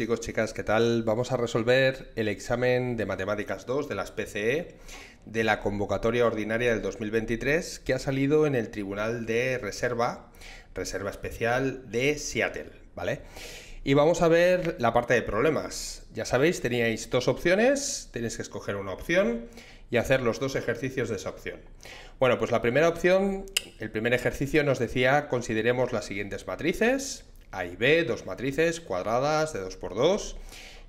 chicos, chicas, ¿qué tal? Vamos a resolver el examen de Matemáticas 2 de las PCE de la convocatoria ordinaria del 2023 que ha salido en el Tribunal de Reserva, Reserva Especial de Seattle, ¿vale? Y vamos a ver la parte de problemas. Ya sabéis, teníais dos opciones, tenéis que escoger una opción y hacer los dos ejercicios de esa opción. Bueno, pues la primera opción, el primer ejercicio nos decía consideremos las siguientes matrices a y B, dos matrices cuadradas de 2 por 2.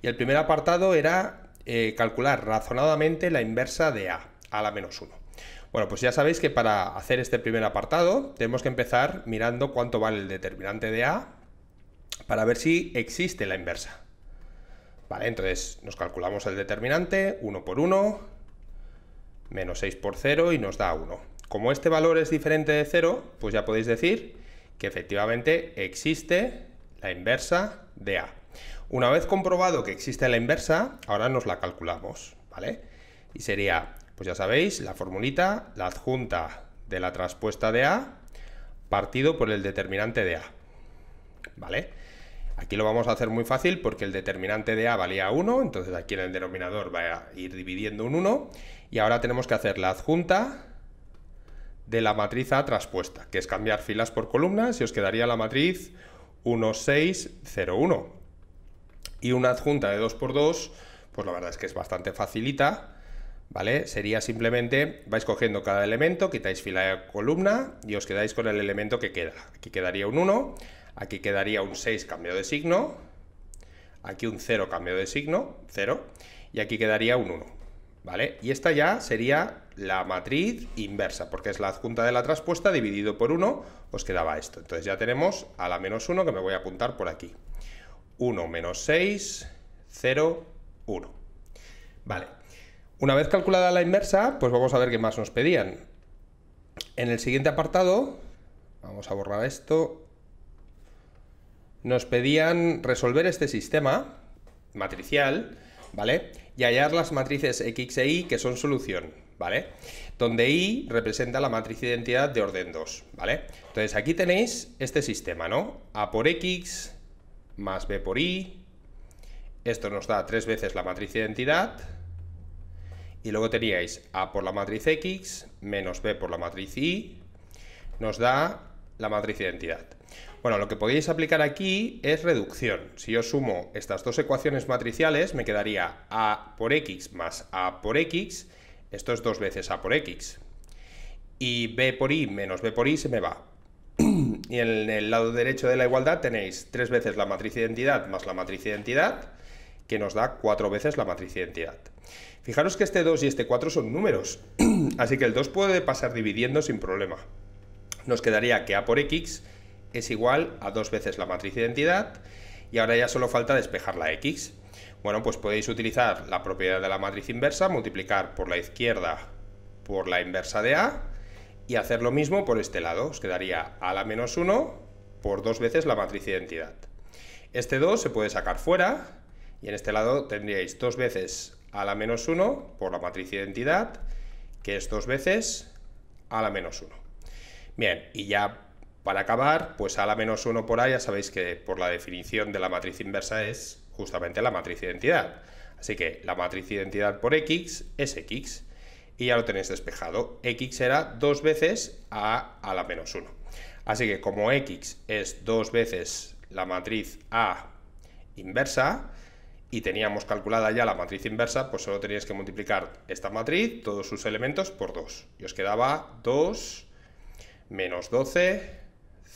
Y el primer apartado era eh, calcular razonadamente la inversa de A, a la menos 1. Bueno, pues ya sabéis que para hacer este primer apartado tenemos que empezar mirando cuánto vale el determinante de A para ver si existe la inversa. Vale, entonces nos calculamos el determinante 1 por 1, menos 6 por 0 y nos da 1. Como este valor es diferente de 0, pues ya podéis decir que efectivamente existe la inversa de A. Una vez comprobado que existe la inversa, ahora nos la calculamos, ¿vale? Y sería, pues ya sabéis, la formulita, la adjunta de la transpuesta de A partido por el determinante de A, ¿vale? Aquí lo vamos a hacer muy fácil porque el determinante de A valía 1, entonces aquí en el denominador va a ir dividiendo un 1 y ahora tenemos que hacer la adjunta de la matriz A traspuesta, que es cambiar filas por columnas y os quedaría la matriz 1, 6, 0, 1. Y una adjunta de 2x2, pues la verdad es que es bastante facilita, ¿vale? Sería simplemente, vais cogiendo cada elemento, quitáis fila de columna y os quedáis con el elemento que queda. Aquí quedaría un 1, aquí quedaría un 6 cambio de signo, aquí un 0 cambio de signo, 0, y aquí quedaría un 1. ¿vale? Y esta ya sería la matriz inversa, porque es la adjunta de la traspuesta dividido por 1, os quedaba esto. Entonces ya tenemos a la menos 1 que me voy a apuntar por aquí. 1 menos 6, 0, 1. Vale. Una vez calculada la inversa, pues vamos a ver qué más nos pedían. En el siguiente apartado, vamos a borrar esto, nos pedían resolver este sistema matricial, ¿vale? y hallar las matrices X e Y que son solución, ¿vale? Donde Y representa la matriz de identidad de orden 2, ¿vale? Entonces aquí tenéis este sistema, ¿no? A por X más B por Y, esto nos da tres veces la matriz de identidad, y luego teníais A por la matriz X menos B por la matriz Y, nos da la matriz de identidad. Bueno, lo que podéis aplicar aquí es reducción. Si yo sumo estas dos ecuaciones matriciales, me quedaría a por x más a por x, esto es dos veces a por x. Y b por y menos b por y se me va. y en el lado derecho de la igualdad tenéis tres veces la matriz identidad más la matriz identidad, que nos da cuatro veces la matriz identidad. Fijaros que este 2 y este 4 son números, así que el 2 puede pasar dividiendo sin problema. Nos quedaría que a por x es igual a dos veces la matriz identidad y ahora ya solo falta despejar la x. Bueno, pues podéis utilizar la propiedad de la matriz inversa, multiplicar por la izquierda por la inversa de A y hacer lo mismo por este lado. Os quedaría A la menos 1 por dos veces la matriz identidad. Este 2 se puede sacar fuera y en este lado tendríais dos veces A la menos 1 por la matriz identidad, que es dos veces A la menos 1. Bien, y ya para acabar, pues a la menos 1 por A ya sabéis que por la definición de la matriz inversa es justamente la matriz identidad. Así que la matriz identidad por X es X. Y ya lo tenéis despejado. X era dos veces A a la menos 1. Así que como X es dos veces la matriz A inversa, y teníamos calculada ya la matriz inversa, pues solo teníais que multiplicar esta matriz, todos sus elementos, por 2. Y os quedaba 2 menos 12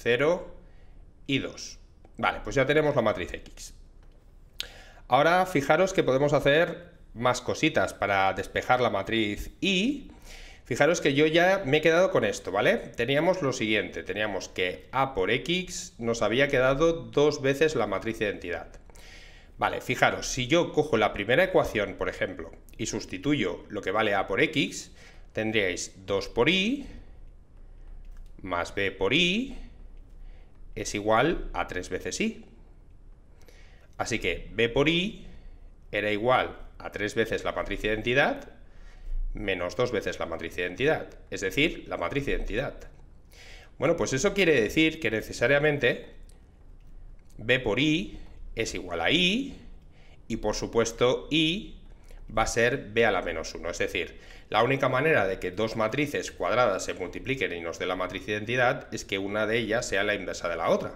0 y 2. Vale, pues ya tenemos la matriz X. Ahora fijaros que podemos hacer más cositas para despejar la matriz Y. Fijaros que yo ya me he quedado con esto, ¿vale? Teníamos lo siguiente, teníamos que A por X nos había quedado dos veces la matriz identidad. Vale, fijaros, si yo cojo la primera ecuación, por ejemplo, y sustituyo lo que vale A por X, tendríais 2 por Y más B por Y es igual a 3 veces i. Así que b por i era igual a 3 veces la matriz de identidad menos 2 veces la matriz de identidad, es decir, la matriz de identidad. Bueno, pues eso quiere decir que necesariamente b por i es igual a i y por supuesto i va a ser b a la menos 1. Es decir, la única manera de que dos matrices cuadradas se multipliquen y nos dé la matriz de identidad es que una de ellas sea la inversa de la otra.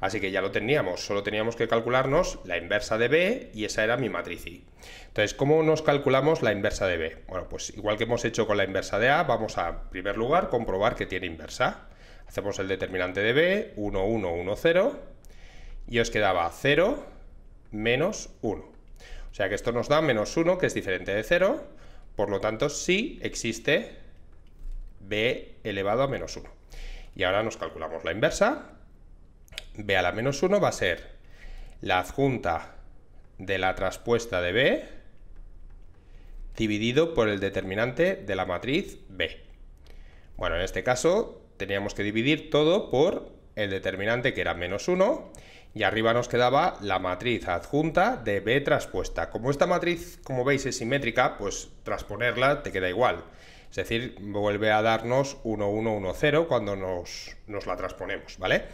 Así que ya lo teníamos, solo teníamos que calcularnos la inversa de b y esa era mi matriz i. Entonces, ¿cómo nos calculamos la inversa de b? Bueno, pues igual que hemos hecho con la inversa de a, vamos a, en primer lugar, comprobar que tiene inversa. Hacemos el determinante de b, 1, 1, 1, 0, y os quedaba 0 menos 1. O sea que esto nos da menos 1, que es diferente de 0. Por lo tanto, sí existe b elevado a menos 1. Y ahora nos calculamos la inversa. b a la menos 1 va a ser la adjunta de la traspuesta de b dividido por el determinante de la matriz b. Bueno, en este caso teníamos que dividir todo por el determinante que era menos 1 y arriba nos quedaba la matriz adjunta de B traspuesta. Como esta matriz, como veis, es simétrica, pues transponerla te queda igual. Es decir, vuelve a darnos 1, 1, 1, 0 cuando nos, la transponemos, ¿vale?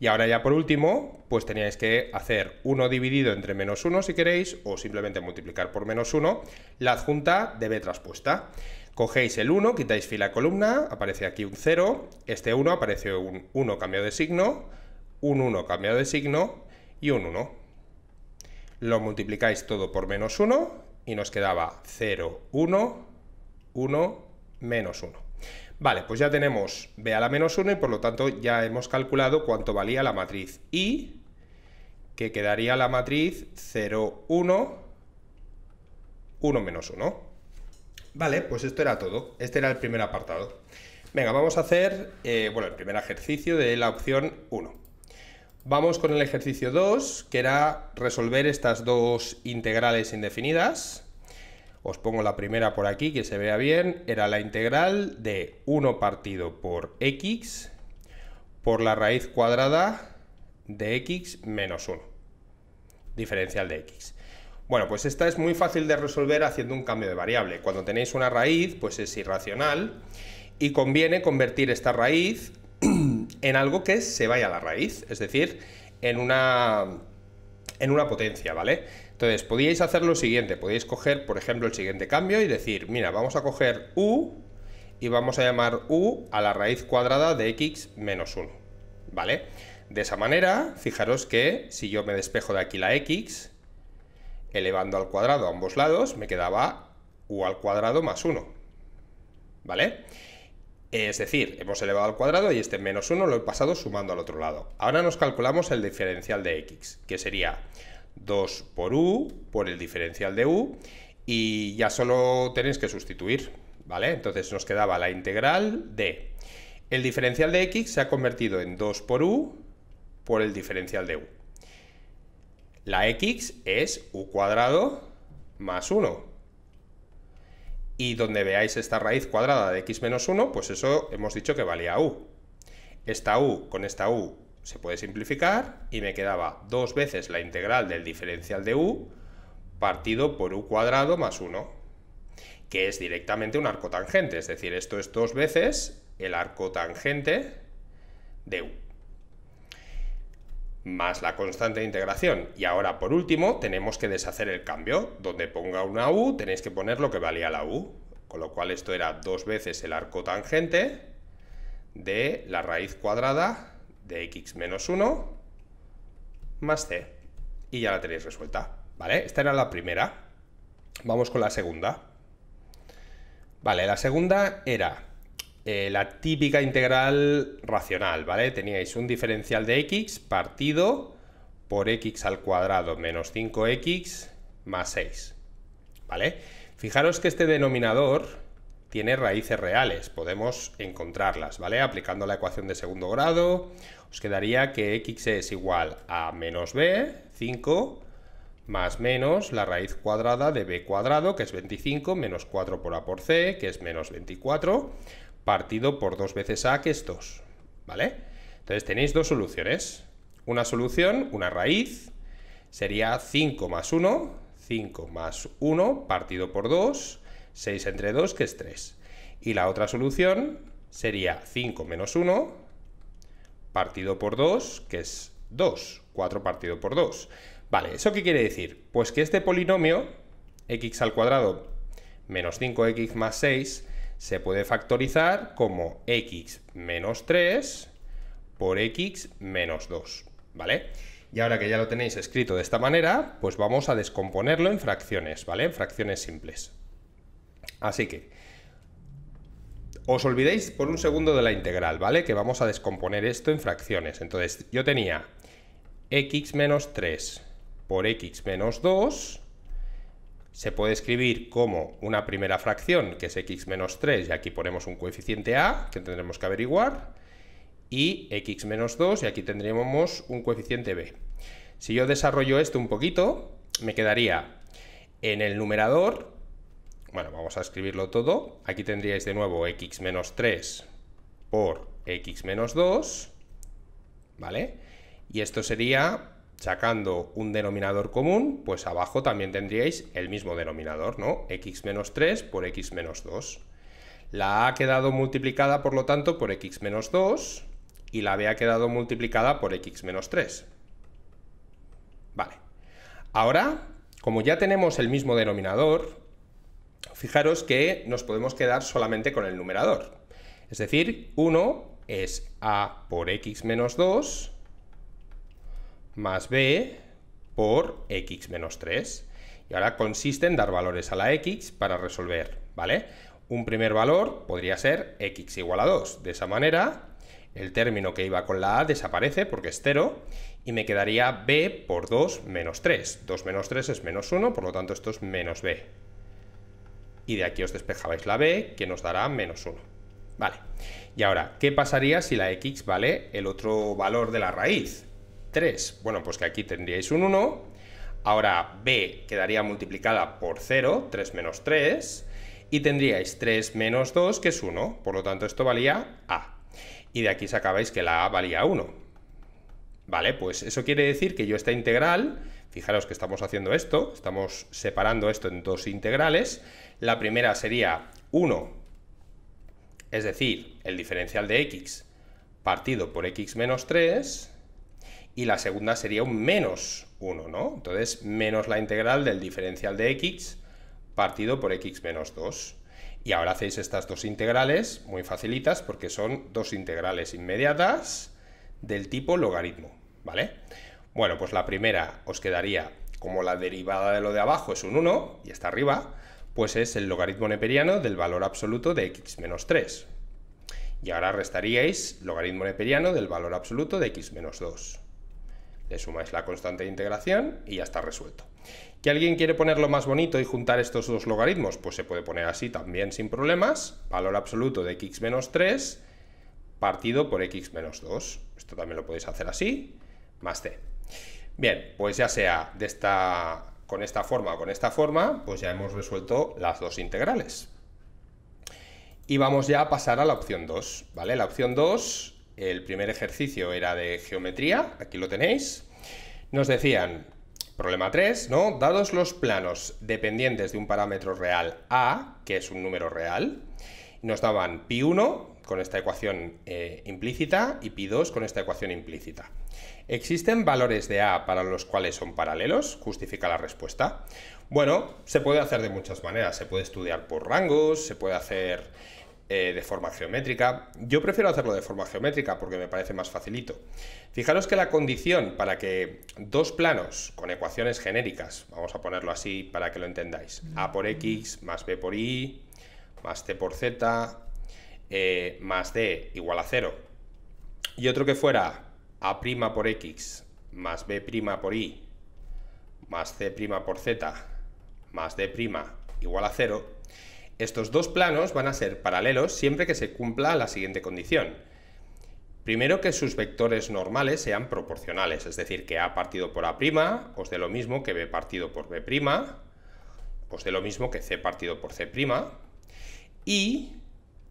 Y ahora ya por último, pues teníais que hacer 1 dividido entre menos 1 si queréis, o simplemente multiplicar por menos 1, la adjunta de B traspuesta. Cogéis el 1, quitáis fila columna, aparece aquí un 0, este 1 aparece un 1 cambio de signo, un 1 cambiado de signo y un 1. Lo multiplicáis todo por menos 1 y nos quedaba 0, 1, 1, menos 1. Vale, pues ya tenemos b a la menos 1 y por lo tanto ya hemos calculado cuánto valía la matriz y que quedaría la matriz 0, 1, 1 menos 1. Vale, pues esto era todo. Este era el primer apartado. Venga, vamos a hacer, eh, bueno, el primer ejercicio de la opción 1. Vamos con el ejercicio 2, que era resolver estas dos integrales indefinidas. Os pongo la primera por aquí, que se vea bien. Era la integral de 1 partido por x por la raíz cuadrada de x menos 1. Diferencial de x. Bueno, pues esta es muy fácil de resolver haciendo un cambio de variable. Cuando tenéis una raíz, pues es irracional y conviene convertir esta raíz en algo que se vaya a la raíz, es decir, en una, en una potencia, ¿vale? Entonces, podíais hacer lo siguiente, podíais coger, por ejemplo, el siguiente cambio y decir, mira, vamos a coger u y vamos a llamar u a la raíz cuadrada de x menos 1, ¿vale? De esa manera, fijaros que si yo me despejo de aquí la x, elevando al cuadrado a ambos lados, me quedaba u al cuadrado más 1, ¿vale? Es decir, hemos elevado al cuadrado y este menos 1 lo he pasado sumando al otro lado. Ahora nos calculamos el diferencial de x, que sería 2 por u por el diferencial de u y ya solo tenéis que sustituir, ¿vale? Entonces nos quedaba la integral de... El diferencial de x se ha convertido en 2 por u por el diferencial de u. La x es u cuadrado más 1 y donde veáis esta raíz cuadrada de x menos 1, pues eso hemos dicho que valía u. Esta u con esta u se puede simplificar y me quedaba dos veces la integral del diferencial de u partido por u cuadrado más 1, que es directamente un arco tangente, es decir, esto es dos veces el arco tangente de u más la constante de integración. Y ahora, por último, tenemos que deshacer el cambio. Donde ponga una U, tenéis que poner lo que valía la U. Con lo cual, esto era dos veces el arco tangente de la raíz cuadrada de x menos 1 más c. Y ya la tenéis resuelta. ¿Vale? Esta era la primera. Vamos con la segunda. Vale, la segunda era eh, la típica integral racional, ¿vale? Teníais un diferencial de x partido por x al cuadrado menos 5x más 6, ¿vale? Fijaros que este denominador tiene raíces reales, podemos encontrarlas, ¿vale? Aplicando la ecuación de segundo grado, os quedaría que x es igual a menos b, 5, más menos la raíz cuadrada de b cuadrado, que es 25, menos 4 por a por c, que es menos 24, partido por dos veces a, que es 2, ¿vale? Entonces tenéis dos soluciones. Una solución, una raíz, sería 5 más 1, 5 más 1 partido por 2, 6 entre 2, que es 3. Y la otra solución sería 5 menos 1 partido por 2, que es 2, 4 partido por 2. Vale, ¿eso qué quiere decir? Pues que este polinomio, x al cuadrado menos 5x más 6, se puede factorizar como x menos 3 por x menos 2, ¿vale? Y ahora que ya lo tenéis escrito de esta manera, pues vamos a descomponerlo en fracciones, ¿vale? En fracciones simples. Así que, os olvidéis por un segundo de la integral, ¿vale? Que vamos a descomponer esto en fracciones. Entonces, yo tenía x menos 3 por x menos 2 se puede escribir como una primera fracción, que es x menos 3, y aquí ponemos un coeficiente a, que tendremos que averiguar, y x menos 2, y aquí tendríamos un coeficiente b. Si yo desarrollo esto un poquito, me quedaría en el numerador, bueno, vamos a escribirlo todo, aquí tendríais de nuevo x menos 3 por x menos 2, ¿vale? Y esto sería sacando un denominador común, pues abajo también tendríais el mismo denominador, ¿no? x menos 3 por x menos 2. La a ha quedado multiplicada, por lo tanto, por x menos 2 y la b ha quedado multiplicada por x menos 3. Vale. Ahora, como ya tenemos el mismo denominador, fijaros que nos podemos quedar solamente con el numerador. Es decir, 1 es a por x menos 2 más b por x menos 3. Y ahora consiste en dar valores a la x para resolver, ¿vale? Un primer valor podría ser x igual a 2. De esa manera, el término que iba con la a desaparece porque es 0 y me quedaría b por 2 menos 3. 2 menos 3 es menos 1, por lo tanto esto es menos b. Y de aquí os despejabais la b, que nos dará menos 1. Vale. Y ahora, ¿qué pasaría si la x vale el otro valor de la raíz? 3. Bueno, pues que aquí tendríais un 1. Ahora b quedaría multiplicada por 0, 3 menos 3. Y tendríais 3 menos 2, que es 1. Por lo tanto, esto valía a. Y de aquí sacabais que la a valía 1. Vale, pues eso quiere decir que yo esta integral, fijaros que estamos haciendo esto, estamos separando esto en dos integrales. La primera sería 1 es decir, el diferencial de x partido por x menos 3, y la segunda sería un menos 1, ¿no? Entonces, menos la integral del diferencial de x partido por x menos 2. Y ahora hacéis estas dos integrales, muy facilitas, porque son dos integrales inmediatas del tipo logaritmo, ¿vale? Bueno, pues la primera os quedaría, como la derivada de lo de abajo es un 1, y está arriba, pues es el logaritmo neperiano del valor absoluto de x menos 3. Y ahora restaríais logaritmo neperiano del valor absoluto de x menos 2. Le sumáis la constante de integración y ya está resuelto. ¿Que alguien quiere ponerlo más bonito y juntar estos dos logaritmos? Pues se puede poner así también sin problemas. Valor absoluto de x menos 3 partido por x menos 2. Esto también lo podéis hacer así, más c. Bien, pues ya sea de esta, con esta forma o con esta forma, pues ya hemos resuelto las dos integrales. Y vamos ya a pasar a la opción 2, ¿vale? La opción 2 el primer ejercicio era de geometría, aquí lo tenéis. Nos decían, problema 3, ¿no? Dados los planos dependientes de un parámetro real A, que es un número real, nos daban pi1 con esta ecuación eh, implícita y pi2 con esta ecuación implícita. ¿Existen valores de A para los cuales son paralelos? Justifica la respuesta. Bueno, se puede hacer de muchas maneras. Se puede estudiar por rangos, se puede hacer eh, de forma geométrica. Yo prefiero hacerlo de forma geométrica porque me parece más facilito. Fijaros que la condición para que dos planos con ecuaciones genéricas, vamos a ponerlo así para que lo entendáis, a por x más b por y más c por z eh, más d igual a cero, y otro que fuera a' por x más b' por y más c' por z más d' igual a cero, estos dos planos van a ser paralelos siempre que se cumpla la siguiente condición. Primero que sus vectores normales sean proporcionales, es decir, que A partido por A' os pues dé lo mismo que B partido por B', os pues dé lo mismo que C partido por C', y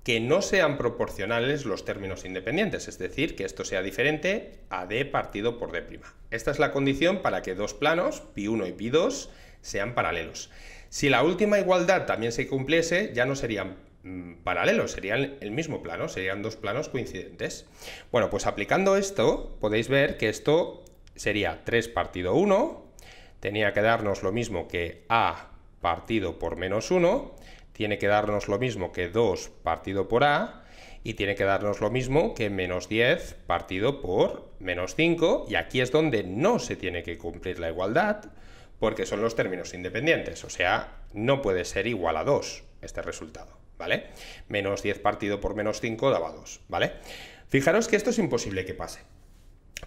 que no sean proporcionales los términos independientes, es decir, que esto sea diferente a d partido por d'. Esta es la condición para que dos planos, pi1 y pi2, sean paralelos. Si la última igualdad también se cumpliese, ya no serían mm, paralelos, serían el mismo plano, serían dos planos coincidentes. Bueno, pues aplicando esto, podéis ver que esto sería 3 partido 1, tenía que darnos lo mismo que A partido por menos 1, tiene que darnos lo mismo que 2 partido por A, y tiene que darnos lo mismo que menos 10 partido por menos 5, y aquí es donde no se tiene que cumplir la igualdad, porque son los términos independientes, o sea, no puede ser igual a 2 este resultado, ¿vale? Menos 10 partido por menos 5 daba 2, ¿vale? Fijaros que esto es imposible que pase.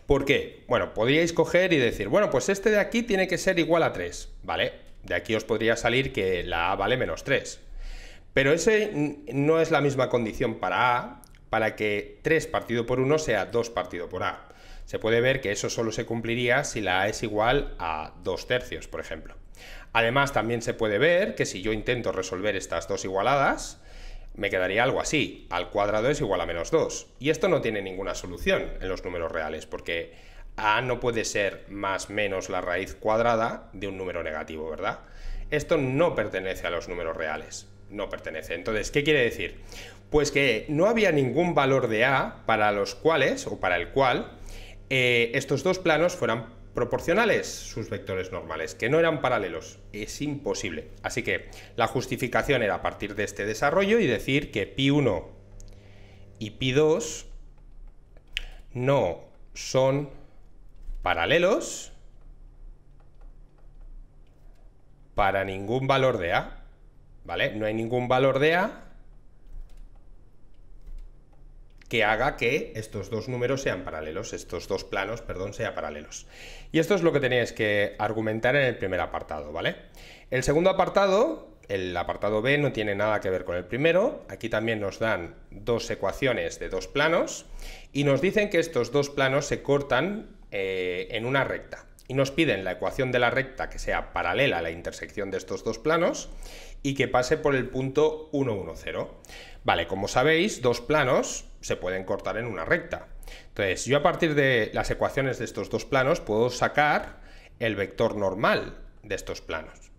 ¿Por qué? Bueno, podríais coger y decir, bueno, pues este de aquí tiene que ser igual a 3, ¿vale? De aquí os podría salir que la A vale menos 3. Pero ese no es la misma condición para A para que 3 partido por 1 sea 2 partido por A se puede ver que eso solo se cumpliría si la A es igual a 2 tercios, por ejemplo. Además, también se puede ver que si yo intento resolver estas dos igualadas, me quedaría algo así, al cuadrado es igual a menos 2. Y esto no tiene ninguna solución en los números reales, porque a no puede ser más menos la raíz cuadrada de un número negativo, ¿verdad? Esto no pertenece a los números reales, no pertenece. Entonces, ¿qué quiere decir? Pues que no había ningún valor de a para los cuales, o para el cual, eh, estos dos planos fueran proporcionales sus vectores normales, que no eran paralelos. Es imposible. Así que la justificación era partir de este desarrollo y decir que pi1 y pi2 no son paralelos para ningún valor de A. ¿Vale? No hay ningún valor de A que haga que estos dos números sean paralelos, estos dos planos, perdón, sean paralelos. Y esto es lo que tenéis que argumentar en el primer apartado, ¿vale? El segundo apartado, el apartado B, no tiene nada que ver con el primero. Aquí también nos dan dos ecuaciones de dos planos y nos dicen que estos dos planos se cortan eh, en una recta y nos piden la ecuación de la recta que sea paralela a la intersección de estos dos planos y que pase por el punto 1, 1, 0. Vale, como sabéis, dos planos se pueden cortar en una recta. Entonces, yo a partir de las ecuaciones de estos dos planos puedo sacar el vector normal de estos planos.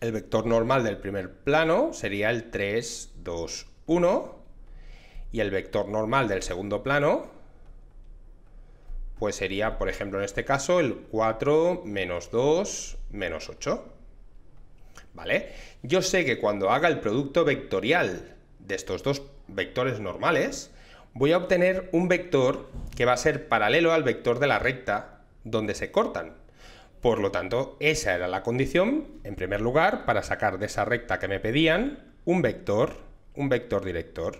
El vector normal del primer plano sería el 3, 2, 1 y el vector normal del segundo plano pues sería, por ejemplo, en este caso, el 4 menos 2 menos 8. ¿Vale? Yo sé que cuando haga el producto vectorial de estos dos vectores normales, voy a obtener un vector que va a ser paralelo al vector de la recta donde se cortan. Por lo tanto, esa era la condición, en primer lugar, para sacar de esa recta que me pedían un vector, un vector director.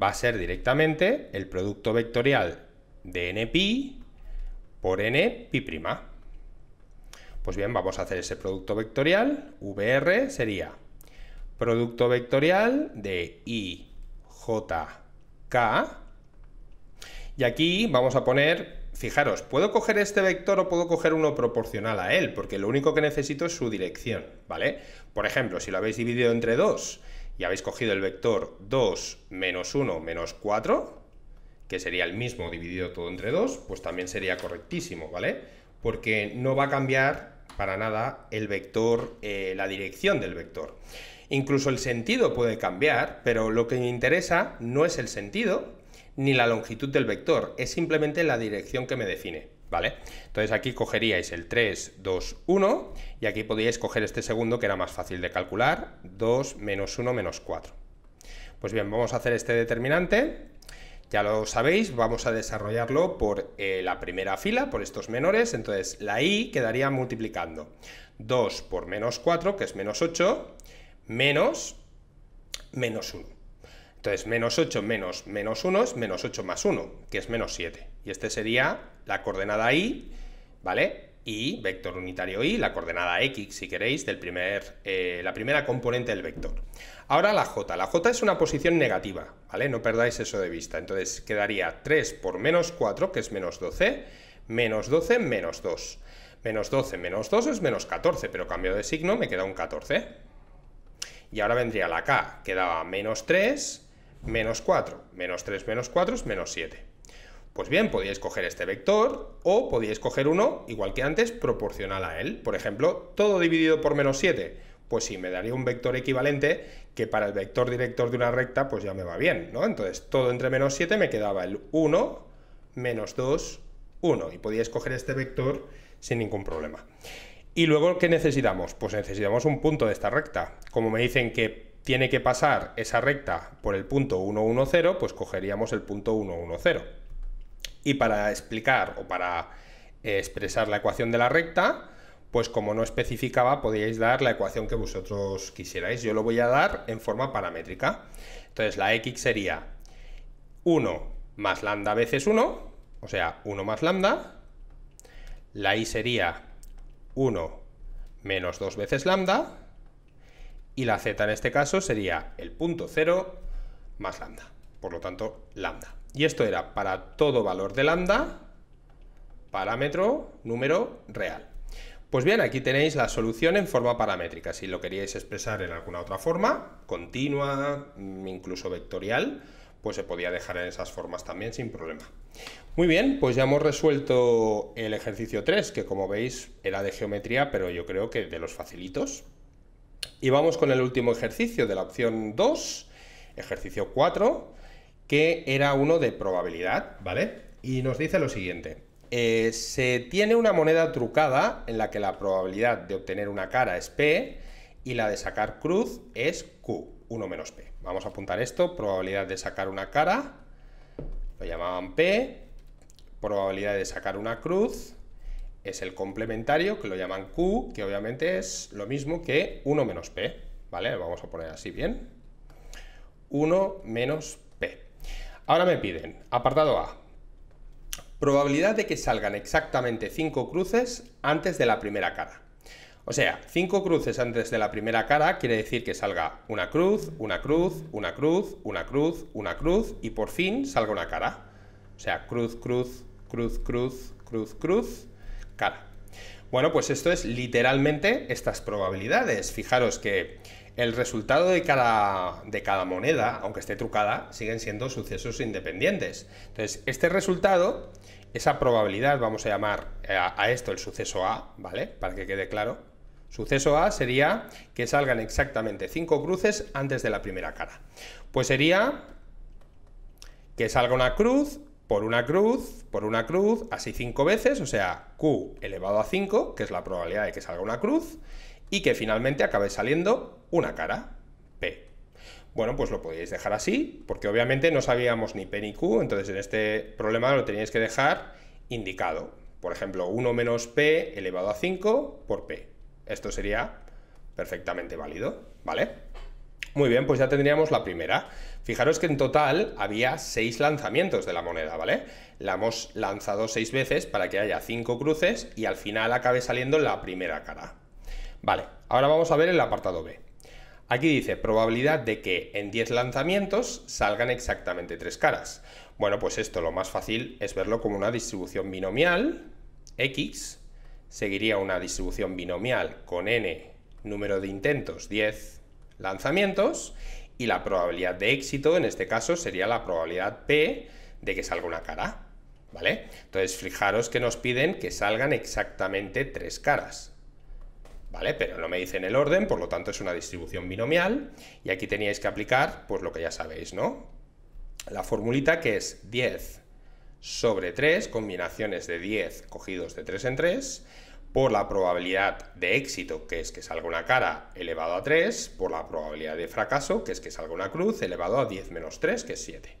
Va a ser directamente el producto vectorial de npi por prima. Pues bien, vamos a hacer ese producto vectorial. VR sería producto vectorial de i, j, k. Y aquí vamos a poner, fijaros, puedo coger este vector o puedo coger uno proporcional a él, porque lo único que necesito es su dirección, ¿vale? Por ejemplo, si lo habéis dividido entre 2 y habéis cogido el vector 2 menos 1 menos 4, que sería el mismo dividido todo entre 2, pues también sería correctísimo, ¿vale? Porque no va a cambiar para nada el vector, eh, la dirección del vector. Incluso el sentido puede cambiar, pero lo que me interesa no es el sentido ni la longitud del vector, es simplemente la dirección que me define, ¿vale? Entonces aquí cogeríais el 3, 2, 1 y aquí podíais coger este segundo que era más fácil de calcular, 2 menos 1 menos 4. Pues bien, vamos a hacer este determinante ya lo sabéis, vamos a desarrollarlo por eh, la primera fila, por estos menores, entonces la i quedaría multiplicando 2 por menos 4, que es menos 8, menos menos 1. Entonces, menos 8 menos menos 1 es menos 8 más 1, que es menos 7. Y este sería la coordenada i, ¿vale? y vector unitario y, la coordenada x, si queréis, del primer, eh, la primera componente del vector. Ahora la j. La j es una posición negativa, ¿vale? No perdáis eso de vista. Entonces quedaría 3 por menos 4, que es menos 12, menos 12, menos 2. Menos 12 menos 2 es menos 14, pero cambio de signo, me queda un 14. Y ahora vendría la k, quedaba menos 3, menos 4. Menos 3 menos 4 es menos 7. Pues bien, podíais coger este vector o podíais coger uno, igual que antes, proporcional a él. Por ejemplo, todo dividido por menos 7. Pues sí, me daría un vector equivalente que para el vector director de una recta pues ya me va bien, ¿no? Entonces, todo entre menos 7 me quedaba el 1, menos 2, 1. Y podía escoger este vector sin ningún problema. Y luego, ¿qué necesitamos? Pues necesitamos un punto de esta recta. Como me dicen que tiene que pasar esa recta por el punto 1, 1, 0, pues cogeríamos el punto 1, 1, 0. Y para explicar o para eh, expresar la ecuación de la recta, pues como no especificaba, podíais dar la ecuación que vosotros quisierais. Yo lo voy a dar en forma paramétrica. Entonces la x sería 1 más lambda veces 1, o sea, 1 más lambda. La y sería 1 menos 2 veces lambda. Y la z en este caso sería el punto 0 más lambda. Por lo tanto, lambda. Y esto era para todo valor de lambda, parámetro, número real. Pues bien, aquí tenéis la solución en forma paramétrica. Si lo queríais expresar en alguna otra forma, continua, mm, incluso vectorial, pues se podía dejar en esas formas también sin problema. Muy bien, pues ya hemos resuelto el ejercicio 3, que como veis era de geometría, pero yo creo que de los facilitos. Y vamos con el último ejercicio de la opción 2, ejercicio 4, que era uno de probabilidad, ¿vale? Y nos dice lo siguiente. Eh, se tiene una moneda trucada en la que la probabilidad de obtener una cara es P y la de sacar cruz es Q, 1 menos P. Vamos a apuntar esto, probabilidad de sacar una cara, lo llamaban P, probabilidad de sacar una cruz, es el complementario, que lo llaman Q, que obviamente es lo mismo que 1 menos P, ¿vale? Lo vamos a poner así bien. 1 menos P. Ahora me piden, apartado A, probabilidad de que salgan exactamente 5 cruces antes de la primera cara. O sea, 5 cruces antes de la primera cara quiere decir que salga una cruz, una cruz, una cruz, una cruz, una cruz y por fin salga una cara. O sea, cruz, cruz, cruz, cruz, cruz, cruz, cara. Bueno, pues esto es literalmente estas probabilidades. Fijaros que el resultado de cada, de cada moneda, aunque esté trucada, siguen siendo sucesos independientes. Entonces, este resultado, esa probabilidad, vamos a llamar eh, a, esto el suceso A, ¿vale? Para que quede claro. Suceso A sería que salgan exactamente cinco cruces antes de la primera cara. Pues sería que salga una cruz, por una cruz, por una cruz, así cinco veces, o sea, Q elevado a 5, que es la probabilidad de que salga una cruz, y que finalmente acabe saliendo una cara, P. Bueno, pues lo podéis dejar así, porque obviamente no sabíamos ni P ni Q, entonces en este problema lo teníais que dejar indicado. Por ejemplo, 1 menos P elevado a 5 por P. Esto sería perfectamente válido, ¿vale? Muy bien, pues ya tendríamos la primera. Fijaros que en total había seis lanzamientos de la moneda, ¿vale? La hemos lanzado seis veces para que haya 5 cruces y al final acabe saliendo la primera cara. Vale, ahora vamos a ver el apartado B. Aquí dice probabilidad de que en 10 lanzamientos salgan exactamente tres caras. Bueno, pues esto lo más fácil es verlo como una distribución binomial, x, seguiría una distribución binomial con n número de intentos, 10 lanzamientos, y la probabilidad de éxito, en este caso, sería la probabilidad p de que salga una cara, ¿vale? Entonces, fijaros que nos piden que salgan exactamente tres caras. ¿vale? Pero no me en el orden, por lo tanto es una distribución binomial y aquí teníais que aplicar, pues lo que ya sabéis, ¿no? La formulita que es 10 sobre 3, combinaciones de 10 cogidos de 3 en 3, por la probabilidad de éxito, que es que salga una cara elevado a 3, por la probabilidad de fracaso, que es que salga una cruz elevado a 10 menos 3, que es 7.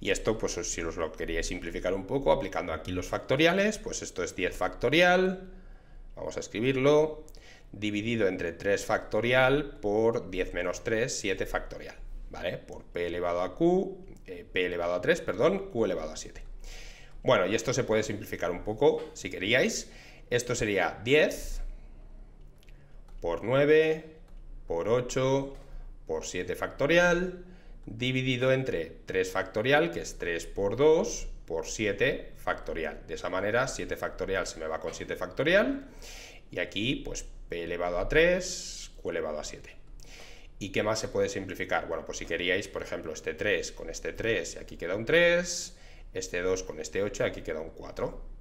Y esto, pues si os lo queríais simplificar un poco, aplicando aquí los factoriales, pues esto es 10 factorial, vamos a escribirlo, dividido entre 3 factorial por 10 menos 3, 7 factorial, ¿vale? Por p elevado a q, eh, p elevado a 3, perdón, q elevado a 7. Bueno, y esto se puede simplificar un poco, si queríais. Esto sería 10 por 9 por 8 por 7 factorial dividido entre 3 factorial, que es 3 por 2, por 7 factorial. De esa manera 7 factorial se me va con 7 factorial y aquí pues elevado a 3, Q elevado a 7. ¿Y qué más se puede simplificar? Bueno, pues si queríais, por ejemplo, este 3 con este 3, y aquí queda un 3, este 2 con este 8, y aquí queda un 4.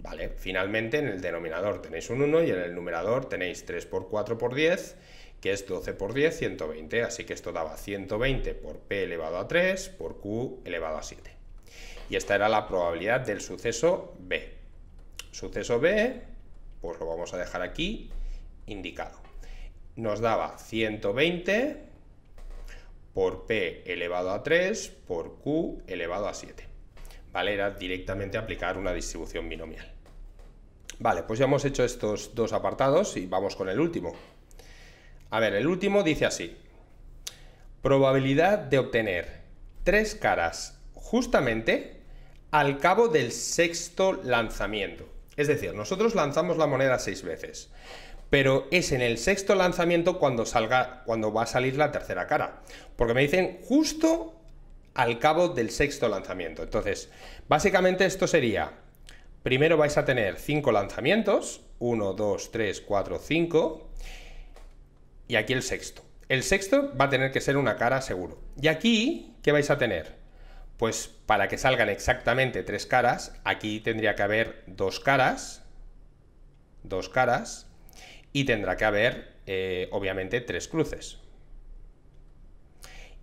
¿Vale? Finalmente, en el denominador tenéis un 1 y en el numerador tenéis 3 por 4 por 10, que es 12 por 10, 120. Así que esto daba 120 por P elevado a 3 por Q elevado a 7. Y esta era la probabilidad del suceso B. Suceso B, pues lo vamos a dejar aquí, indicado. Nos daba 120 por P elevado a 3 por Q elevado a 7. ¿Vale? Era directamente aplicar una distribución binomial. Vale, pues ya hemos hecho estos dos apartados y vamos con el último. A ver, el último dice así. Probabilidad de obtener tres caras justamente al cabo del sexto lanzamiento. Es decir, nosotros lanzamos la moneda seis veces pero es en el sexto lanzamiento cuando salga, cuando va a salir la tercera cara. Porque me dicen justo al cabo del sexto lanzamiento. Entonces, básicamente esto sería, primero vais a tener cinco lanzamientos, Uno, dos, tres, cuatro, cinco. y aquí el sexto. El sexto va a tener que ser una cara seguro. Y aquí, ¿qué vais a tener? Pues para que salgan exactamente tres caras, aquí tendría que haber dos caras, dos caras, y tendrá que haber, eh, obviamente, tres cruces.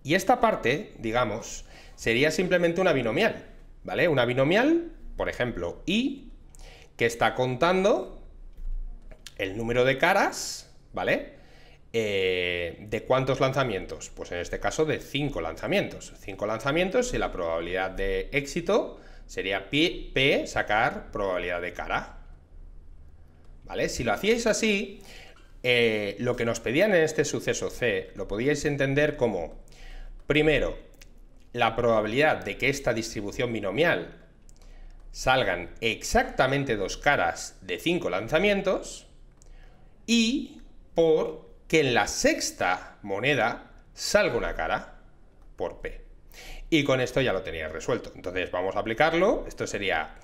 Y esta parte, digamos, sería simplemente una binomial, ¿vale? Una binomial, por ejemplo, y que está contando el número de caras, ¿vale? Eh, ¿De cuántos lanzamientos? Pues en este caso de cinco lanzamientos. Cinco lanzamientos y la probabilidad de éxito sería P sacar probabilidad de cara, ¿vale? Si lo hacíais así, eh, lo que nos pedían en este suceso C lo podíais entender como, primero, la probabilidad de que esta distribución binomial salgan exactamente dos caras de cinco lanzamientos y por que en la sexta moneda salga una cara por P. Y con esto ya lo teníais resuelto. Entonces vamos a aplicarlo. Esto sería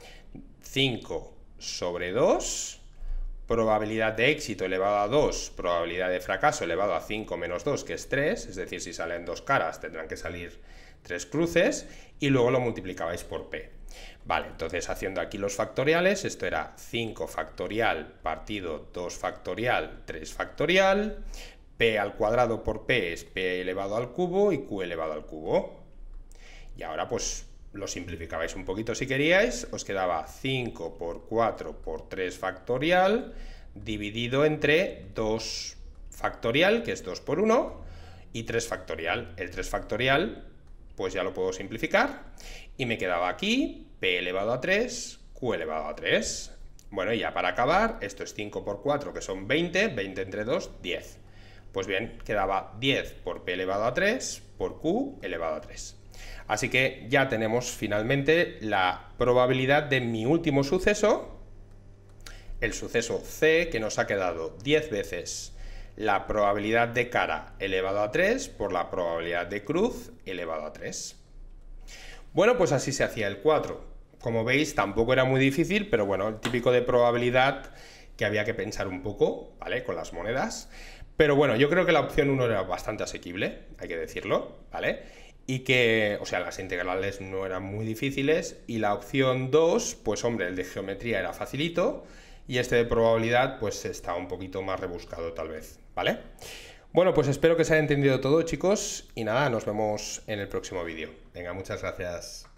5 sobre 2 probabilidad de éxito elevado a 2, probabilidad de fracaso elevado a 5 menos 2, que es 3, es decir, si salen dos caras tendrán que salir tres cruces, y luego lo multiplicabais por p. Vale, entonces haciendo aquí los factoriales, esto era 5 factorial partido 2 factorial 3 factorial, p al cuadrado por p es p elevado al cubo y q elevado al cubo. Y ahora pues lo simplificabais un poquito si queríais, os quedaba 5 por 4 por 3 factorial dividido entre 2 factorial, que es 2 por 1, y 3 factorial. El 3 factorial, pues ya lo puedo simplificar, y me quedaba aquí p elevado a 3, q elevado a 3. Bueno, y ya para acabar, esto es 5 por 4, que son 20, 20 entre 2, 10. Pues bien, quedaba 10 por p elevado a 3 por q elevado a 3. Así que ya tenemos finalmente la probabilidad de mi último suceso, el suceso C, que nos ha quedado 10 veces la probabilidad de cara elevado a 3 por la probabilidad de cruz elevado a 3. Bueno, pues así se hacía el 4. Como veis, tampoco era muy difícil, pero bueno, el típico de probabilidad que había que pensar un poco, ¿vale? Con las monedas. Pero bueno, yo creo que la opción 1 era bastante asequible, hay que decirlo, ¿vale? y que, o sea, las integrales no eran muy difíciles y la opción 2, pues hombre, el de geometría era facilito y este de probabilidad pues está un poquito más rebuscado tal vez, ¿vale? Bueno, pues espero que se haya entendido todo chicos y nada, nos vemos en el próximo vídeo. Venga, muchas gracias.